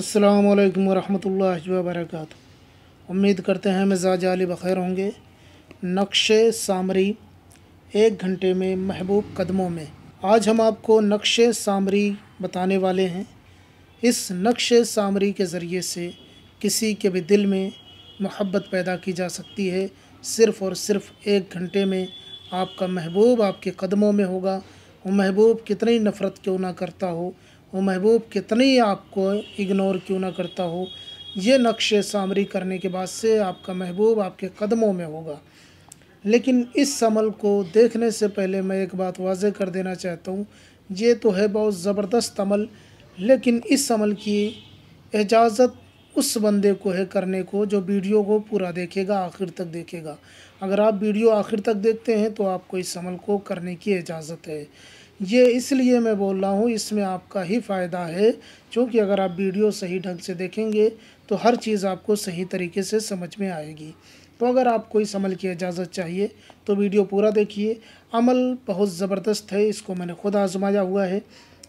अस्सलाम वालेकुम वरहमतुल्लाहि उम्मीद करते हैं मिजाज आली बखैर होंगे नक्श सामरी एक घंटे में महबूब कदमों में आज हम आपको नक्श सामरी बताने वाले हैं इस नक्श सामरी के ज़रिए से किसी के भी दिल में मोहब्बत पैदा की जा सकती है सिर्फ़ और सिर्फ़ एक घंटे में आपका महबूब आपके कदमों में होगा वो महबूब कितनी नफ़रत क्यों ना करता हो वो महबूब कितनी आपको इग्नोर क्यों ना करता हो ये नक्श सामरी करने के बाद से आपका महबूब आपके कदमों में होगा लेकिन इस अमल को देखने से पहले मैं एक बात वाज कर देना चाहता हूँ ये तो है बहुत ज़बरदस्त अमल लेकिन इस अमल की इजाज़त उस बंदे को है करने को जो वीडियो को पूरा देखेगा आखिर तक देखेगा अगर आप वीडियो आखिर तक देखते हैं तो आपको इस अमल को करने की इजाज़त है ये इसलिए मैं बोल रहा हूँ इसमें आपका ही फ़ायदा है क्योंकि अगर आप वीडियो सही ढंग से देखेंगे तो हर चीज़ आपको सही तरीके से समझ में आएगी तो अगर आपको इस अमल की इजाज़त चाहिए तो वीडियो पूरा देखिए अमल बहुत ज़बरदस्त है इसको मैंने खुद आजमाया हुआ है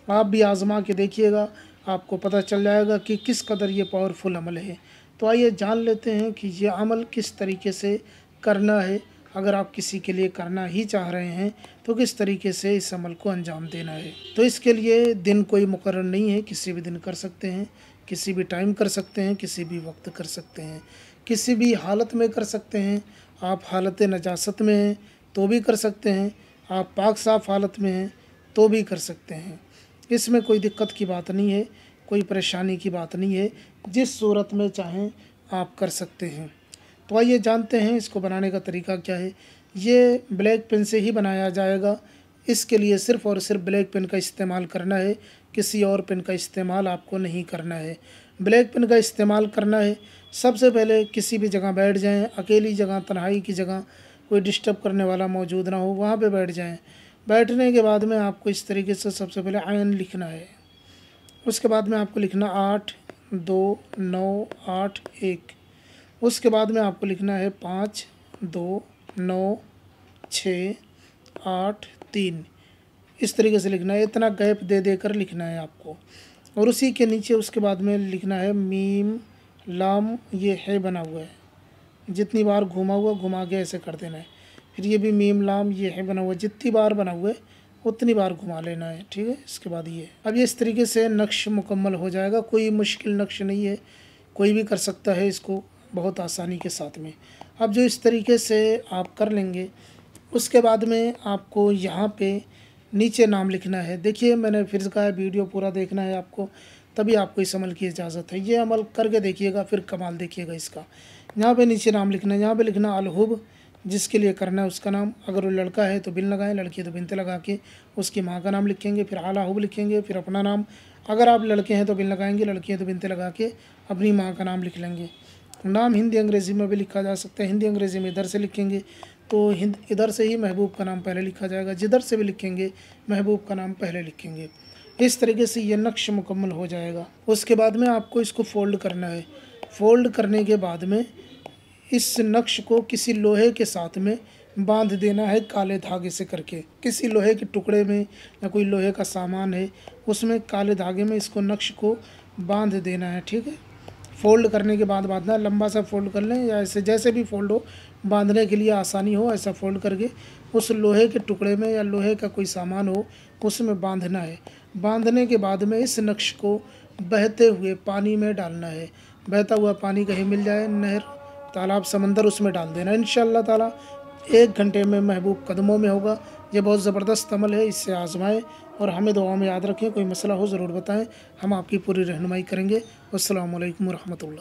आप भी आजमा के देखिएगा आपको पता चल जाएगा कि किस कदर ये पावरफुल अमल है तो आइए जान लेते हैं कि ये अमल किस तरीके से करना है अगर आप किसी के लिए करना ही चाह रहे हैं तो किस तरीके से इस अमल को अंजाम देना है तो इसके लिए दिन कोई मुकर नहीं है किसी भी दिन कर सकते हैं किसी भी टाइम कर सकते हैं किसी भी वक्त कर सकते हैं किसी भी हालत में कर सकते हैं आप हालत नजासत में हैं तो भी कर सकते हैं आप पाक साफ हालत में हैं तो भी कर सकते हैं इसमें कोई दिक्कत की बात नहीं है कोई परेशानी की बात नहीं है जिस सूरत में चाहें आप कर सकते हैं तो आइए जानते हैं इसको बनाने का तरीका क्या है ये ब्लैक पेन से ही बनाया जाएगा इसके लिए सिर्फ़ और सिर्फ ब्लैक पेन का इस्तेमाल करना है किसी और पेन का इस्तेमाल आपको नहीं करना है ब्लैक पेन का इस्तेमाल करना है सबसे पहले किसी भी जगह बैठ जाएं अकेली जगह तन्हाई की जगह कोई डिस्टर्ब करने वाला मौजूद ना हो वहाँ पे बैठ जाएं बैठने के बाद में आपको इस तरीके से सबसे पहले आयन लिखना है उसके बाद में आपको लिखना आठ दो नौ आठ एक उसके बाद में आपको लिखना है पाँच दो नौ छ आठ तीन इस तरीके से लिखना है इतना गैप दे दे कर लिखना है आपको और उसी के नीचे उसके बाद में लिखना है मीम लाम ये है बना हुआ है जितनी बार घुमा हुआ घुमा के ऐसे कर देना है फिर ये भी मीम लाम ये है बना हुआ जितनी बार बना हुआ है उतनी बार घुमा लेना है ठीक है इसके बाद ये अब ये इस तरीके से नक्श मुकम्मल हो जाएगा कोई मुश्किल नक्श नहीं है कोई भी कर सकता है इसको बहुत आसानी के साथ में अब जो इस तरीके से आप कर लेंगे उसके बाद में आपको यहाँ पे नीचे नाम लिखना है देखिए मैंने फिर कहा है वीडियो पूरा देखना है आपको तभी आपको इस अमल की इजाज़त है ये अमल करके देखिएगा फिर कमाल देखिएगा इसका यहाँ पे नीचे नाम लिखना है यहाँ पे लिखना अलहुब जिसके लिए करना है उसका नाम अगर वो लड़का है तो बिन लगाएं लड़की तो बिनते लगा के उसकी माँ का नाम लिखेंगे फिर आला लिखेंगे फिर अपना नाम अगर आप लड़के हैं तो बिन लगाएंगे लड़की है तो बिनते लगा के अपनी माँ का नाम लिख लेंगे नाम हिंदी अंग्रेज़ी में भी लिखा जा सकता है हिंदी अंग्रेज़ी में इधर से लिखेंगे तो हिंद इधर से ही महबूब का नाम पहले लिखा जाएगा जिधर से भी लिखेंगे महबूब का नाम पहले लिखेंगे इस तरीके से ये नक्श मुकम्मल हो जाएगा उसके बाद में आपको इसको फोल्ड करना है फोल्ड करने के बाद में इस नक्श को किसी लोहे के साथ में बांध देना है काले धागे से करके किसी लोहे के टुकड़े में या कोई लोहे का सामान है उसमें काले धागे में इसको नक्श को बांध देना है ठीक है फ़ोल्ड करने के बाद बांधना है लंबा सा फोल्ड कर लें या ऐसे जैसे भी फोल्ड हो बांधने के लिए आसानी हो ऐसा फोल्ड करके उस लोहे के टुकड़े में या लोहे का कोई सामान हो उसमें बांधना है बांधने के बाद में इस नक्श को बहते हुए पानी में डालना है बहता हुआ पानी कहीं मिल जाए नहर तालाब समंदर उसमें डाल देना इन शाला एक घंटे में महबूब कदमों में होगा ये बहुत ज़बरदस्त अमल है इससे आजमाएं और हमें दुआ में याद रखें कोई मसला हो ज़रूर बताएं हम आपकी पूरी रहनुमाई करेंगे असल वरहमल